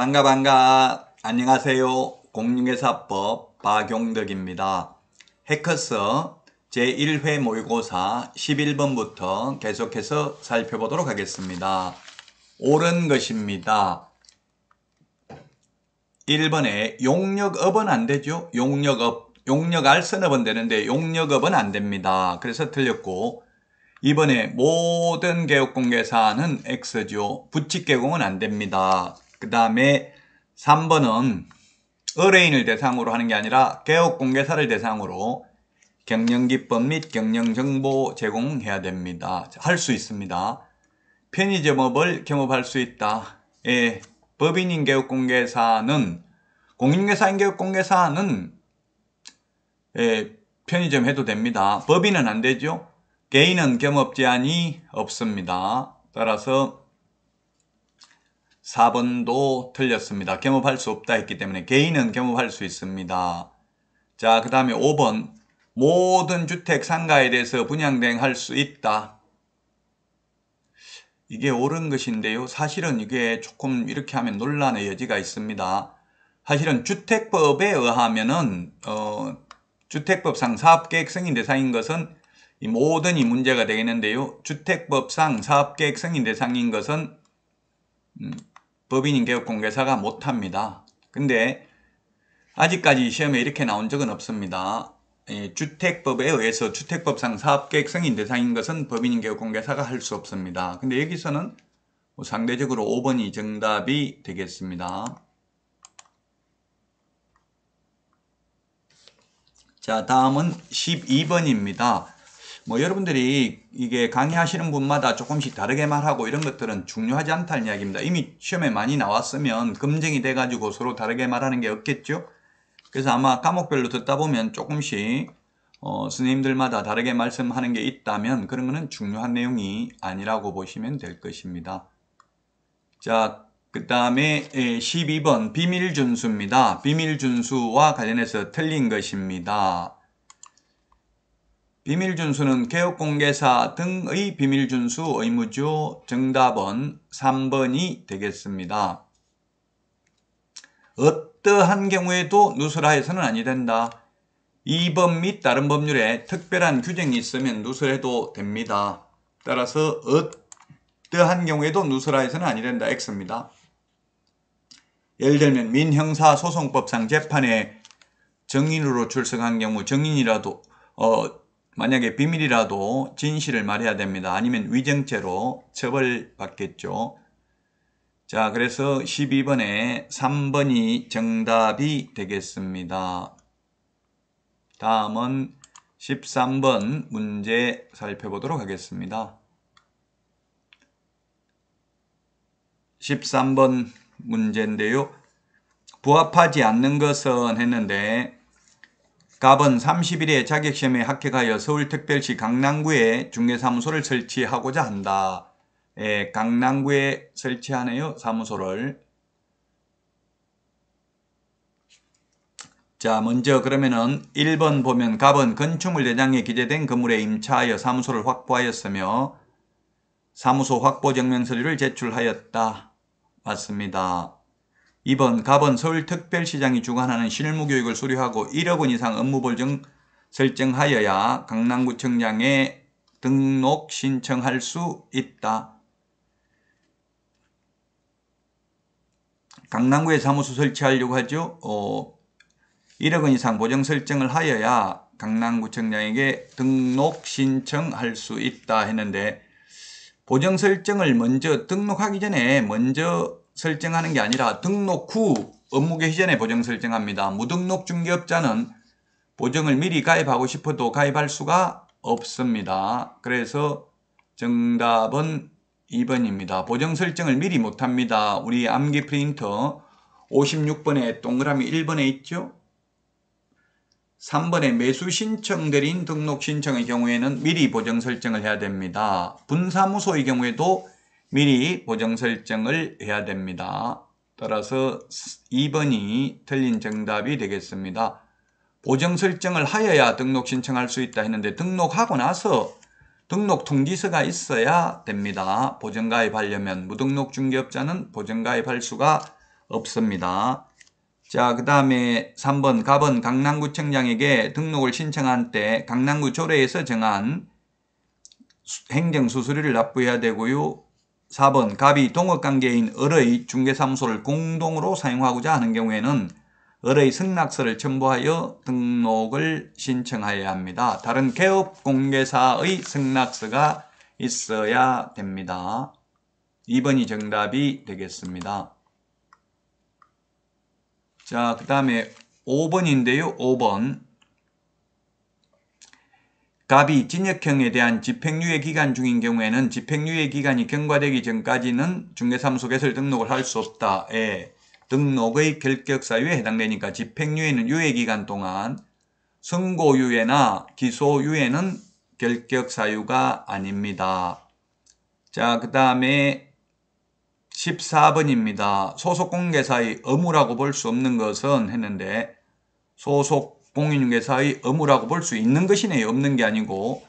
반가 반가 안녕하세요 공인회사법 박용덕입니다 해커스 제1회 모의고사 11번부터 계속해서 살펴보도록 하겠습니다 옳은 것입니다 1번에 용력업은 안되죠 용력업 용역알선업은 되는데 용력업은 안됩니다 그래서 틀렸고 이번에 모든 개업공개사는 X죠 부칙개공은 안됩니다 그 다음에 3번은 의뢰인을 대상으로 하는 게 아니라 개업공개사를 대상으로 경영기법 및 경영정보 제공해야 됩니다. 할 수 있습니다. 편의점업을 경업할 수 있다. 예, 법인인 개업공개사는 공인회사인 개업공개사는 예, 편의점 해도 됩니다. 법인은 안 되죠. 개인은 경업 제한이 없습니다. 따라서 4번도 틀렸습니다. 겸업할 수 없다 했기 때문에 개인은 겸업할 수 있습니다. 자, 그 다음에 5번 모든 주택 상가에 대해서 분양 대행할 수 있다. 이게 옳은 것인데요. 사실은 이게 조금 이렇게 하면 논란의 여지가 있습니다. 사실은 주택법에 의하면은 어, 주택법상 사업계획 승인 대상인 것은 이 모든 이 문제가 되겠는데요. 주택법상 사업계획 승인 대상인 것은 음, 법인인개업 공개사가 못합니다. 근데 아직까지 시험에 이렇게 나온 적은 없습니다. 주택법에 의해서 주택법상 사업계획 승인 대상인 것은 법인인개업 공개사가 할 수 없습니다. 근데 여기서는 뭐 상대적으로 5번이 정답이 되겠습니다. 자 다음은 12번입니다. 뭐 여러분들이 이게 강의하시는 분마다 조금씩 다르게 말하고 이런 것들은 중요하지 않다는 이야기입니다. 이미 시험에 많이 나왔으면 검증이 돼가지고 서로 다르게 말하는 게 없겠죠? 그래서 아마 과목별로 듣다 보면 조금씩 어, 스님들마다 다르게 말씀하는 게 있다면 그런 거는 중요한 내용이 아니라고 보시면 될 것입니다. 자, 그 다음에 12번 비밀준수입니다. 비밀준수와 관련해서 틀린 것입니다. 비밀준수는 개업공개사 등의 비밀준수 의무죠. 정답은 3번이 되겠습니다. 어떠한 경우에도 누설하해서는 아니 된다. 2번 및 다른 법률에 특별한 규정이 있으면 누설해도 됩니다. 따라서 어떠한 경우에도 누설하해서는 아니 된다. X입니다. 예를 들면 민형사소송법상 재판에 정인으로 출석한 경우 정인이라도 어, 만약에 비밀이라도 진실을 말해야 됩니다. 아니면 위증죄로 처벌받겠죠. 자, 그래서 12번에 3번이 정답이 되겠습니다. 다음은 13번 문제 살펴보도록 하겠습니다. 13번 문제인데요. 부합하지 않는 것은 했는데 갑은 30일에 자격시험에 합격하여 서울특별시 강남구에 중개사무소를 설치하고자 한다. 예, 강남구에 설치하네요. 사무소를. 자 먼저 그러면은 1번 보면 갑은 건축물 대장에 기재된 건물에 임차하여 사무소를 확보하였으며 사무소 확보 증명서류를 제출하였다. 맞습니다. 2번 갑은 서울특별시장이 주관하는 실무교육을 수료하고 1억 원 이상 업무보증 설정하여야 강남구청장에 등록 신청할 수 있다. 강남구에 사무소 설치하려고 하죠. 어, 1억 원 이상 보증 설정을 하여야 강남구청장에게 등록 신청할 수 있다 했는데 보증 설정을 먼저 등록하기 전에 먼저 설정하는 게 아니라 등록 후 업무개 시전에 보정 설정합니다. 무등록 중개업자는 보정을 미리 가입하고 싶어도 가입할 수가 없습니다. 그래서 정답은 2번입니다. 보정 설정을 미리 못합니다. 우리 암기 프린터 56번에 동그라미 1번에 있죠? 3번에 매수 신청 대리인 등록 신청의 경우에는 미리 보정 설정을 해야 됩니다. 분사무소의 경우에도 미리 보정 설정을 해야 됩니다. 따라서 2번이 틀린 정답이 되겠습니다. 보정 설정을 하여야 등록 신청할 수 있다 했는데 등록하고 나서 등록 통지서가 있어야 됩니다. 보정 가입하려면 무등록 중개업자는 보정 가입할 수가 없습니다. 자, 그 다음에 3번 갑은 강남구청장에게 등록을 신청한 때 강남구 조례에서 정한 행정수수료를 납부해야 되고요. 4번 갑이 동업관계인 을의 중개사무소를 공동으로 사용하고자 하는 경우에는 을의 승낙서를 첨부하여 등록을 신청하여야 합니다. 다른 개업 공개사의 승낙서가 있어야 됩니다. 2번이 정답이 되겠습니다. 자, 그 다음에 5번인데요. 5번. 갑이 진역형에 대한 집행유예 기간 중인 경우에는 집행유예 기간이 경과되기 전까지는 중개사무소개설 등록을 할 수 없다. 에 예. 등록의 결격 사유에 해당되니까 집행유예는 유예 기간 동안 선고유예나 기소유예는 결격 사유가 아닙니다. 자, 그 다음에 14번입니다. 소속공개사의 의무라고 볼 수 없는 것은 했는데 소속 공인중개사의 의무라고 볼 수 있는 것이네요. 없는 게 아니고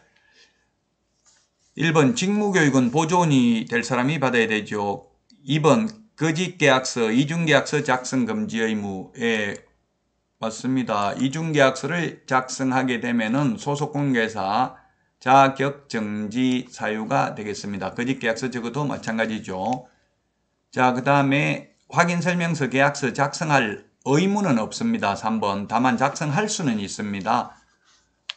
1번 직무교육은 보존이 될 사람이 받아야 되죠. 2번 거짓계약서, 이중계약서 작성 금지 의무 에 맞습니다. 이중계약서를 작성하게 되면 소속공개사 자격 정지 사유가 되겠습니다. 거짓계약서 적어도 마찬가지죠. 자, 그 다음에 확인설명서 계약서 작성할 의무는 없습니다. 3번. 다만 작성할 수는 있습니다.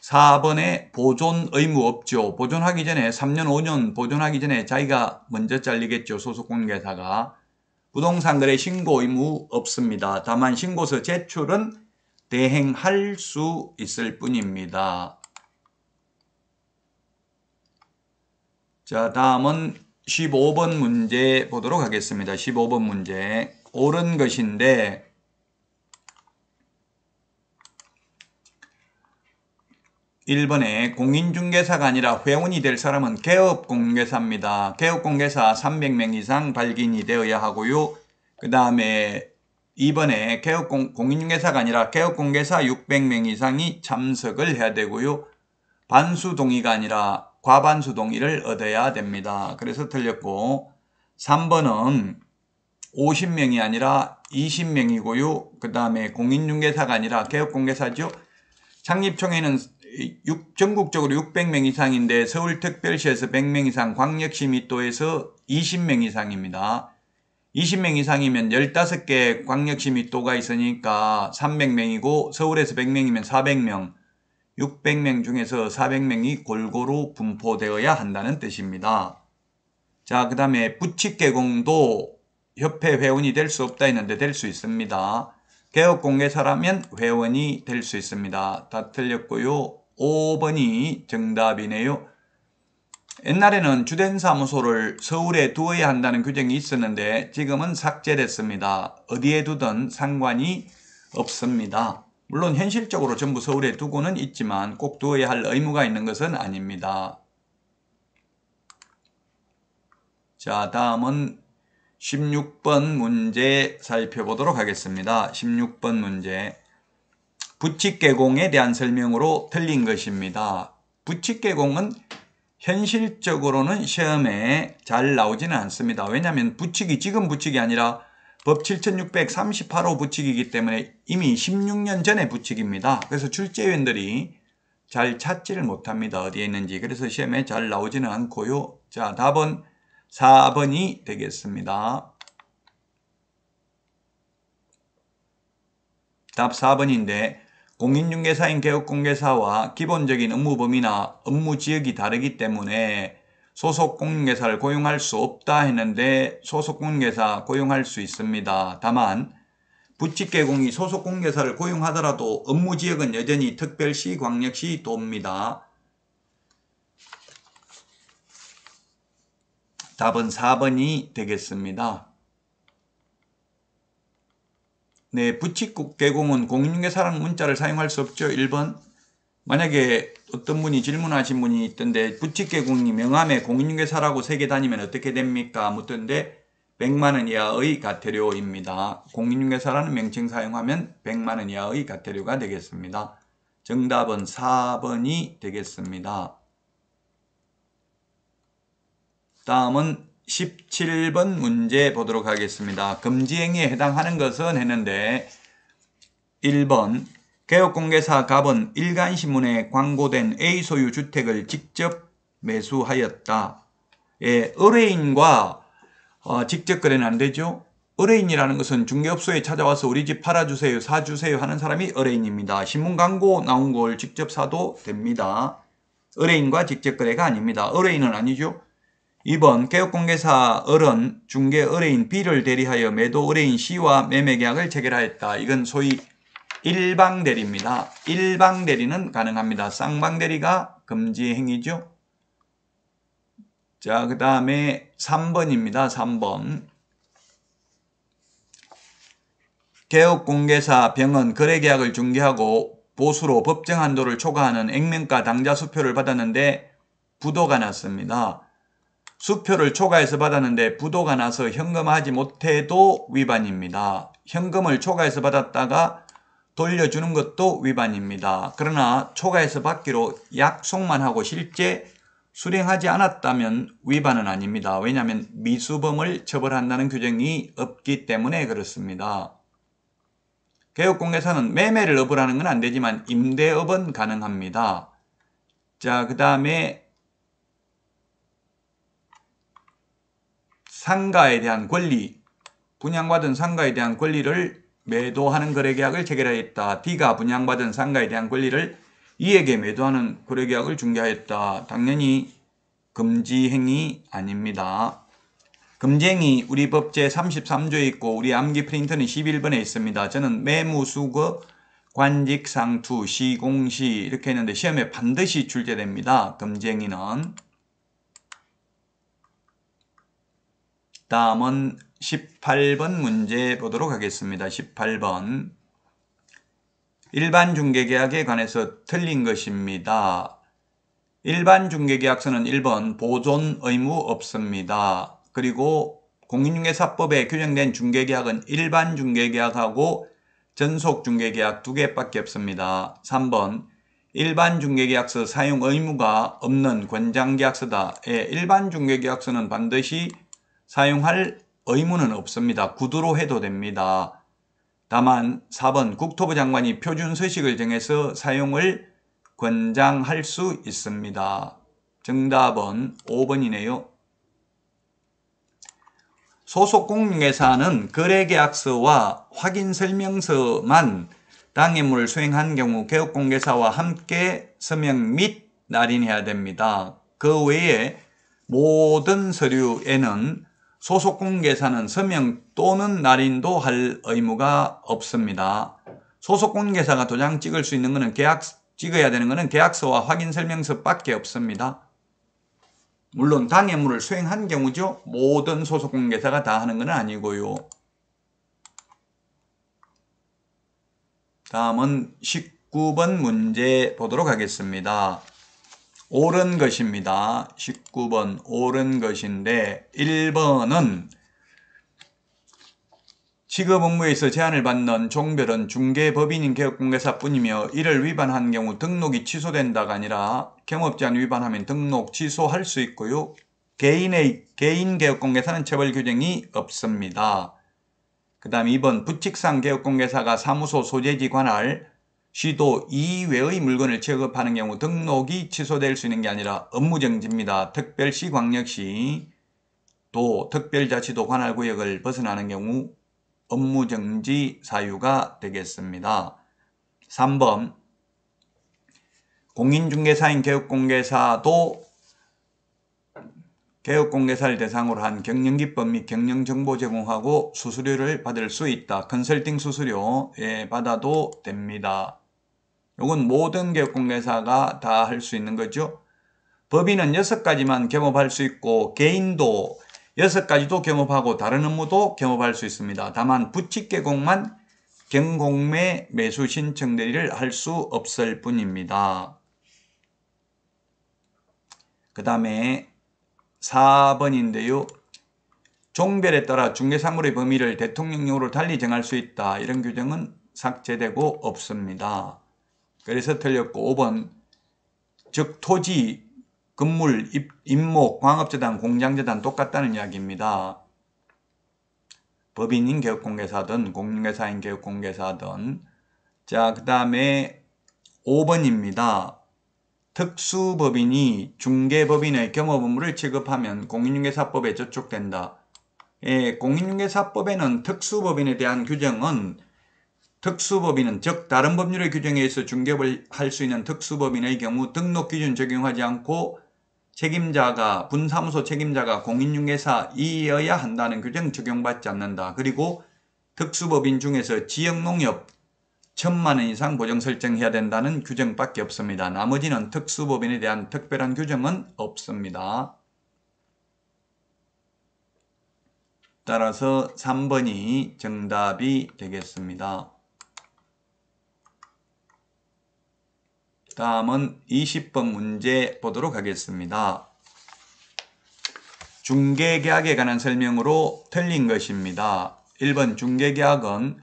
4번에 보존 의무 없죠. 보존하기 전에 3년 5년 보존하기 전에 자기가 먼저 잘리겠죠. 소속공개사가. 부동산 거래 신고 의무 없습니다. 다만 신고서 제출은 대행할 수 있을 뿐입니다. 자 다음은 15번 문제 보도록 하겠습니다. 15번 문제 옳은 것인데 1번에 공인중개사가 아니라 회원이 될 사람은 개업공개사입니다. 개업공개사 300명 이상 발긴이 되어야 하고요. 그 다음에 2번에 개업공, 공인중개사가 아니라 개업공개사 600명 이상이 참석을 해야 되고요. 반수 동의가 아니라 과반수 동의를 얻어야 됩니다. 그래서 틀렸고 3번은 50명이 아니라 20명이고요. 그 다음에 공인중개사가 아니라 개업공개사죠. 창립총회는 전국적으로 600명 이상인데 서울특별시에서 100명 이상, 광역시 밑도에서 20명 이상입니다. 20명 이상이면 15개 광역시 밑도가 있으니까 300명이고 서울에서 100명이면 400명, 600명 중에서 400명이 골고루 분포되어야 한다는 뜻입니다. 자, 그 다음에 부칙개공도 협회 회원이 될 수 없다 했는데 될 수 있습니다. 개업공개사라면 회원이 될 수 있습니다. 다 틀렸고요. 5번이 정답이네요. 옛날에는 주된 사무소를 서울에 두어야 한다는 규정이 있었는데 지금은 삭제됐습니다. 어디에 두든 상관이 없습니다. 물론 현실적으로 전부 서울에 두고는 있지만 꼭 두어야 할 의무가 있는 것은 아닙니다. 자 다음은 16번 문제 살펴보도록 하겠습니다. 16번 문제 부칙개공에 대한 설명으로 틀린 것입니다. 부칙개공은 현실적으로는 시험에 잘 나오지는 않습니다. 왜냐하면 부칙이 지금 부칙이 아니라 법 7638호 부칙이기 때문에 이미 16년 전에 부칙입니다. 그래서 출제위원들이 잘 찾지를 못합니다. 어디에 있는지. 그래서 시험에 잘 나오지는 않고요. 자, 답은 4번이 되겠습니다. 답 4번인데 공인중개사인 개업공개사와 기본적인 업무 범위나 업무 지역이 다르기 때문에 소속 공인중개사를 고용할 수 없다 했는데 소속 공인중개사 고용할 수 있습니다. 다만 부칙개공이 소속 공개사를 고용하더라도 업무 지역은 여전히 특별시, 광역시, 도입니다. 답은 4번이 되겠습니다. 네, 부칙국 개공은 공인중개사라는 문자를 사용할 수 없죠. 1번 만약에 어떤 분이 질문하신 분이 있던데 부칙개공이 명함에 공인중개사라고 새개 다니면 어떻게 됩니까? 묻던데 100만원 이하의 가태료입니다. 공인중개사라는 명칭 사용하면 100만원 이하의 가태료가 되겠습니다. 정답은 4번이 되겠습니다. 다음은 17번 문제 보도록 하겠습니다. 금지행위에 해당하는 것은 했는데 1번 개업공개사 갑은 일간신문에 광고된 A 소유 주택을 직접 매수하였다. 예, 의뢰인과 어, 직접 거래는 안 되죠. 의뢰인이라는 것은 중개업소에 찾아와서 우리 집 팔아주세요, 사주세요 하는 사람이 의뢰인입니다. 신문 광고 나온 걸 직접 사도 됩니다. 의뢰인과 직접 거래가 아닙니다. 의뢰인은 아니죠. 2번 개업공개사 어른 중개 의뢰인 B를 대리하여 매도 의뢰인 C와 매매계약을 체결하였다. 이건 소위 일방대리입니다. 일방대리는 가능합니다. 쌍방대리가 금지행위죠. 자, 그 다음에 3번입니다. 3번. 개업공개사 병은 거래계약을 중개하고 보수로 법정한도를 초과하는 액면가 당좌수표를 받았는데 부도가 났습니다. 수표를 초과해서 받았는데 부도가 나서 현금하지 못해도 위반입니다. 현금을 초과해서 받았다가 돌려주는 것도 위반입니다. 그러나 초과해서 받기로 약속만 하고 실제 수령하지 않았다면 위반은 아닙니다. 왜냐하면 미수범을 처벌한다는 규정이 없기 때문에 그렇습니다. 개업공개사는 매매를 업을 하는 건 안되지만 임대업은 가능합니다. 자, 그 다음에 상가에 대한 권리, 분양받은 상가에 대한 권리를 매도하는 거래계약을 체결하였다. D가 분양받은 상가에 대한 권리를 E에게 매도하는 거래계약을 중개하였다. 당연히 금지행위 아닙니다. 금쟁이 우리 법제 33조에 있고 우리 암기 프린트는 11번에 있습니다. 저는 매무수거 관직상투 시공시 이렇게 했는데 시험에 반드시 출제됩니다. 금쟁이는 다음은 18번 문제 보도록 하겠습니다. 18번 일반 중개계약에 관해서 틀린 것입니다. 일반 중개계약서는 1번 보존 의무 없습니다. 그리고 공인중개사법에 규정된 중개계약은 일반 중개계약하고 전속중개계약 두 개밖에 없습니다. 3번 일반 중개계약서 사용 의무가 없는 권장계약서다. 예, 일반 중개계약서는 반드시 사용할 의무는 없습니다. 구두로 해도 됩니다. 다만 4번 국토부 장관이 표준 서식을 정해서 사용을 권장할 수 있습니다. 정답은 5번이네요. 소속 공인회사는 거래계약서와 확인설명서만 당해물을 수행한 경우 개업공개사와 함께 서명 및 날인해야 됩니다. 그 외에 모든 서류에는 소속공개사는 서명 또는 날인도 할 의무가 없습니다. 소속공개사가 도장 찍을 수 있는 것은 계약 찍어야 되는 것은 계약서와 확인설명서밖에 없습니다. 물론 당해물을 수행한 경우죠. 모든 소속공개사가 다 하는 것은 아니고요. 다음은 19번 문제 보도록 하겠습니다. 옳은 것입니다. 19번 옳은 것인데 1번은 직업 업무에서 제한을 받는 종별은 중개법인인 개업공개사뿐이며 이를 위반한 경우 등록이 취소된다가 아니라 경업제한 위반하면 등록 취소할 수 있고요. 개인의 개인 개업공개사는 처벌 규정이 없습니다. 그 다음 2번 부칙상 개업공개사가 사무소 소재지 관할 시도 이외의 물건을 취급하는 경우 등록이 취소될 수 있는 게 아니라 업무정지입니다. 특별시 광역시 도 특별자치도 관할구역을 벗어나는 경우 업무정지 사유가 되겠습니다. 3번 공인중개사인 개업공개사도 개업공개사를 대상으로 한 경영기법 및 경영정보 제공하고 수수료를 받을 수 있다. 컨설팅 수수료 예, 받아도 됩니다. 이건 모든 개업공개사가 다 할 수 있는 거죠. 법인은 6가지만 겸업할 수 있고 개인도 6가지도 겸업하고 다른 업무도 겸업할 수 있습니다. 다만 부칙 개공만 경공매 매수 신청 대리를 할 수 없을 뿐입니다. 그 다음에 4번인데요. 종별에 따라 중개사물의 범위를 대통령령으로 달리 정할 수 있다. 이런 규정은 삭제되고 없습니다. 그래서 틀렸고 5번 즉 토지, 건물, 임목, 광업재단, 공장재단 똑같다는 이야기입니다. 법인인 개업공개사든 공인회사인 개업공개사든 자그 다음에 5번입니다. 특수법인이 중개법인의 경호업무를 취급하면 공인중개사법에 저촉된다. 예, 공인중개사법에는 특수법인에 대한 규정은 특수법인은 즉 다른 법률의 규정에 의해서 중개업을 할 수 있는 특수법인의 경우 등록 기준 적용하지 않고 책임자가 분사무소 책임자가 공인중개사이어야 한다는 규정 적용받지 않는다. 그리고 특수법인 중에서 지역농협 천만 원 이상 보정 설정해야 된다는 규정밖에 없습니다. 나머지는 특수법인에 대한 특별한 규정은 없습니다. 따라서 3번이 정답이 되겠습니다. 다음은 20번 문제 보도록 하겠습니다. 중개계약에 관한 설명으로 틀린 것입니다. 1번 중개계약은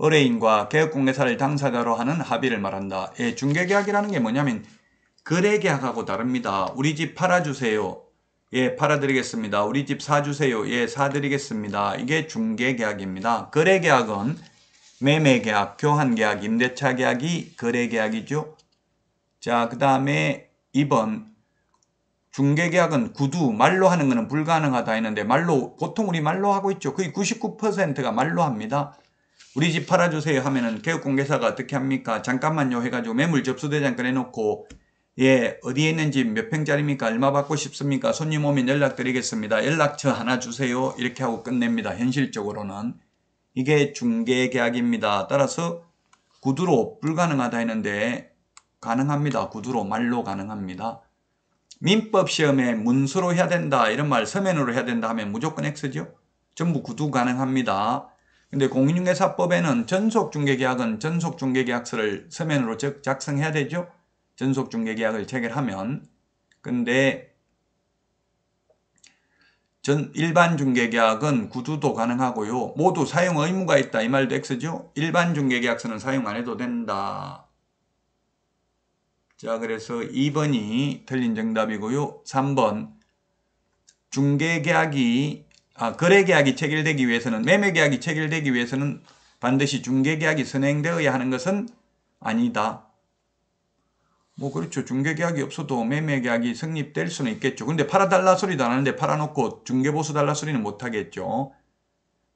의뢰인과 계약공개사를 당사자로 하는 합의를 말한다. 예, 중개계약이라는 게 뭐냐면 거래계약하고 다릅니다. 우리 집 팔아주세요. 예, 팔아드리겠습니다. 우리 집 사주세요. 예, 사드리겠습니다. 이게 중개계약입니다. 거래계약은 매매계약, 교환계약, 임대차계약이 거래계약이죠. 자, 그 다음에 2번 중개계약은 구두, 말로 하는 것은 불가능하다 했는데 말로 보통 우리 말로 하고 있죠. 거의 99%가 말로 합니다. 우리 집 팔아주세요 하면은 개업공개사가 어떻게 합니까? 잠깐만요 해가지고 매물 접수대장 꺼내놓고 예 어디에 있는지 몇 평짜리입니까? 얼마 받고 싶습니까? 손님 오면 연락드리겠습니다. 연락처 하나 주세요 이렇게 하고 끝냅니다. 현실적으로는 이게 중개계약입니다. 따라서 구두로 불가능하다 했는데 가능합니다. 구두로 말로 가능합니다. 민법 시험에 문서로 해야 된다 이런 말 서면으로 해야 된다 하면 무조건 X죠. 전부 구두 가능합니다. 근데 공인중개사법에는 전속중개계약은 전속중개계약서를 서면으로 작성해야 되죠. 전속중개계약을 체결하면 근데 전 일반 중개계약은 구두도 가능하고요. 모두 사용 의무가 있다 이 말도 X죠. 일반 중개계약서는 사용 안 해도 된다. 자, 그래서 2번이 틀린 정답이고요. 3번 중개 계약이 아, 거래 계약이 체결되기 위해서는 매매 계약이 체결되기 위해서는 반드시 중개 계약이 선행되어야 하는 것은 아니다. 뭐 그렇죠. 중개 계약이 없어도 매매 계약이 성립될 수는 있겠죠. 근데 팔아 달라 소리도 안 하는데 팔아 놓고 중개 보수 달라 소리는 못 하겠죠.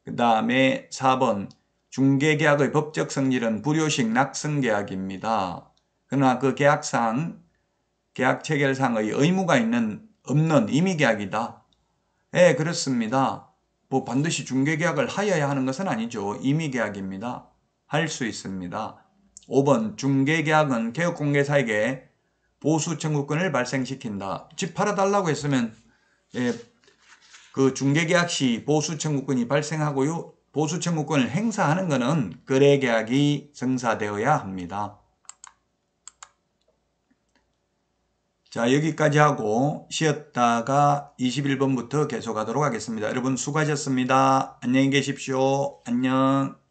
그다음에 4번 중개 계약의 법적 성질은 불효식 낙성 계약입니다. 그러나 그 계약상 계약 체결상의 의무가 있는 없는 임의 계약이다. 예, 그렇습니다. 뭐 반드시 중개 계약을 하여야 하는 것은 아니죠. 임의 계약입니다. 할 수 있습니다. 5번 중개 계약은 개업 공개사에게 보수 청구권을 발생시킨다. 집 팔아 달라고 했으면 예, 그 중개 계약 시 보수 청구권이 발생하고요. 보수 청구권을 행사하는 것은 거래 계약이 성사되어야 합니다. 자 여기까지 하고 쉬었다가 21번부터 계속하도록 하겠습니다. 여러분 수고하셨습니다. 안녕히 계십시오. 안녕